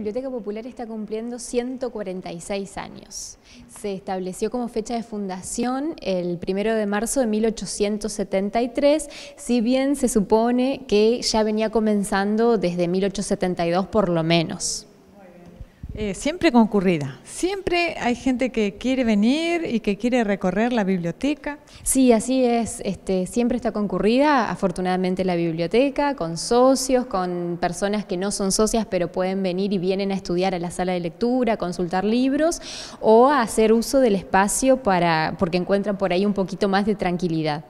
La Biblioteca Popular está cumpliendo 146 años. Se estableció como fecha de fundación el 1 de marzo de 1873, si bien se supone que ya venía comenzando desde 1872 por lo menos. Eh, siempre concurrida. Siempre hay gente que quiere venir y que quiere recorrer la biblioteca. Sí, así es. Este, siempre está concurrida, afortunadamente, la biblioteca, con socios, con personas que no son socias pero pueden venir y vienen a estudiar a la sala de lectura, a consultar libros o a hacer uso del espacio para, porque encuentran por ahí un poquito más de tranquilidad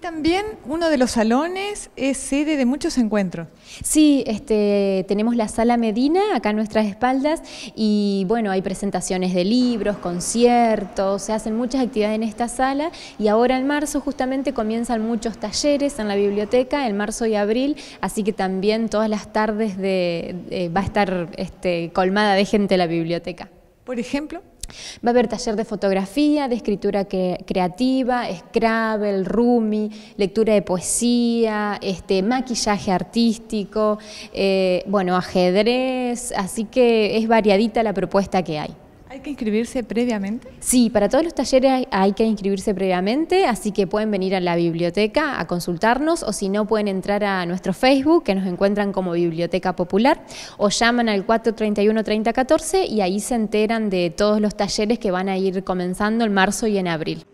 también uno de los salones es sede de muchos encuentros. Sí, este, tenemos la Sala Medina acá a nuestras espaldas y bueno, hay presentaciones de libros, conciertos, se hacen muchas actividades en esta sala y ahora en marzo justamente comienzan muchos talleres en la biblioteca, en marzo y abril, así que también todas las tardes eh, va a estar este, colmada de gente la biblioteca. Por ejemplo, Va a haber taller de fotografía, de escritura creativa, Scrabble, Rumi, lectura de poesía, este, maquillaje artístico, eh, bueno, ajedrez, así que es variadita la propuesta que hay. ¿Hay que inscribirse previamente? Sí, para todos los talleres hay, que inscribirse previamente, así que pueden venir a la biblioteca a consultarnos o si no pueden entrar a nuestro Facebook, que nos encuentran como Biblioteca Popular, o llaman al 431-3014 y ahí se enteran de todos los talleres que van a ir comenzando en marzo y en abril.